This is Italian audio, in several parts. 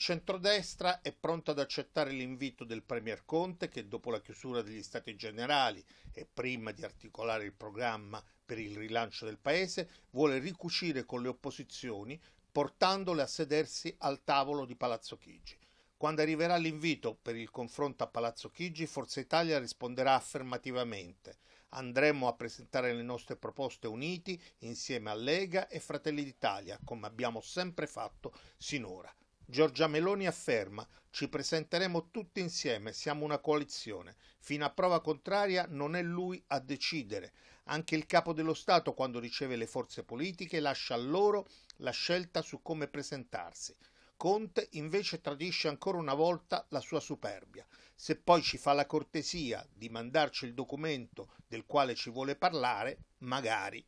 Il centrodestra è pronto ad accettare l'invito del Premier Conte che dopo la chiusura degli Stati generali e prima di articolare il programma per il rilancio del Paese vuole ricucire con le opposizioni portandole a sedersi al tavolo di Palazzo Chigi. Quando arriverà l'invito per il confronto a Palazzo Chigi, Forza Italia risponderà affermativamente. Andremo a presentare le nostre proposte uniti insieme a Lega e Fratelli d'Italia, come abbiamo sempre fatto sinora. Giorgia Meloni afferma ci presenteremo tutti insieme, siamo una coalizione. Fino a prova contraria non è lui a decidere. Anche il capo dello Stato, quando riceve le forze politiche, lascia a loro la scelta su come presentarsi. Conte invece tradisce ancora una volta la sua superbia. Se poi ci fa la cortesia di mandarci il documento del quale ci vuole parlare, magari.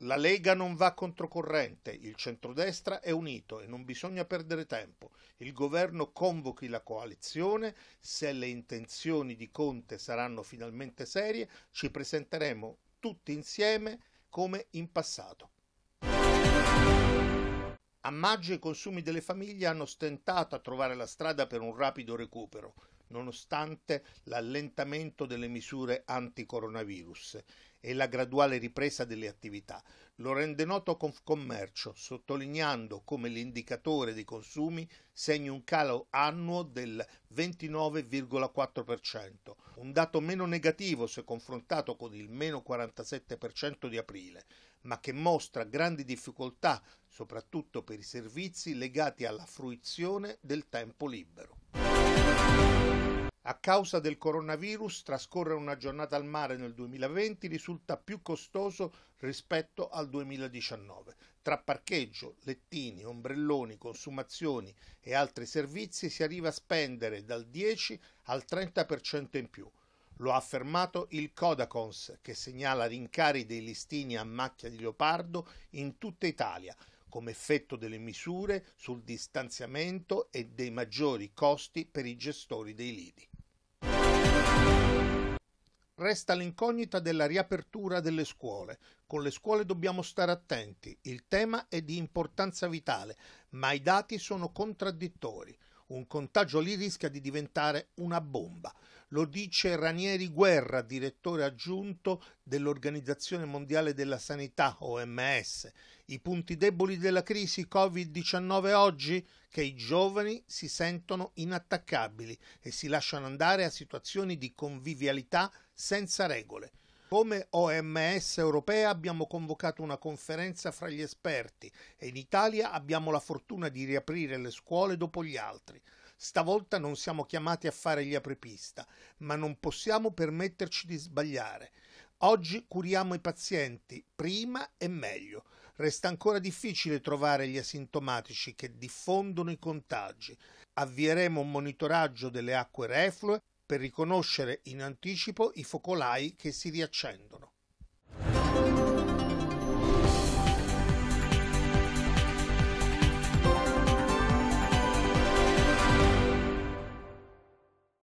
La Lega non va controcorrente, il centrodestra è unito e non bisogna perdere tempo. Il governo convochi la coalizione, se le intenzioni di Conte saranno finalmente serie, ci presenteremo tutti insieme come in passato. A maggio i consumi delle famiglie hanno stentato a trovare la strada per un rapido recupero nonostante l'allentamento delle misure anticoronavirus e la graduale ripresa delle attività. Lo rende noto Confcommercio, sottolineando come l'indicatore dei consumi segni un calo annuo del 29,4%, un dato meno negativo se confrontato con il meno 47% di aprile, ma che mostra grandi difficoltà soprattutto per i servizi legati alla fruizione del tempo libero. A causa del coronavirus, trascorrere una giornata al mare nel 2020 risulta più costoso rispetto al 2019. Tra parcheggio, lettini, ombrelloni, consumazioni e altri servizi si arriva a spendere dal 10 al 30% in più. Lo ha affermato il Codacons, che segnala rincari dei listini a macchia di leopardo in tutta Italia, come effetto delle misure sul distanziamento e dei maggiori costi per i gestori dei lidi. Resta l'incognita della riapertura delle scuole. Con le scuole dobbiamo stare attenti, il tema è di importanza vitale, ma i dati sono contraddittori. Un contagio lì rischia di diventare una bomba. Lo dice Ranieri Guerra, direttore aggiunto dell'Organizzazione Mondiale della Sanità, OMS. I punti deboli della crisi Covid-19 oggi? Che i giovani si sentono inattaccabili e si lasciano andare a situazioni di convivialità senza regole. Come OMS europea abbiamo convocato una conferenza fra gli esperti e in Italia abbiamo la fortuna di riaprire le scuole dopo gli altri. Stavolta non siamo chiamati a fare gli apripista, ma non possiamo permetterci di sbagliare. Oggi curiamo i pazienti, prima e meglio. Resta ancora difficile trovare gli asintomatici che diffondono i contagi. Avvieremo un monitoraggio delle acque reflue per riconoscere in anticipo i focolai che si riaccendono.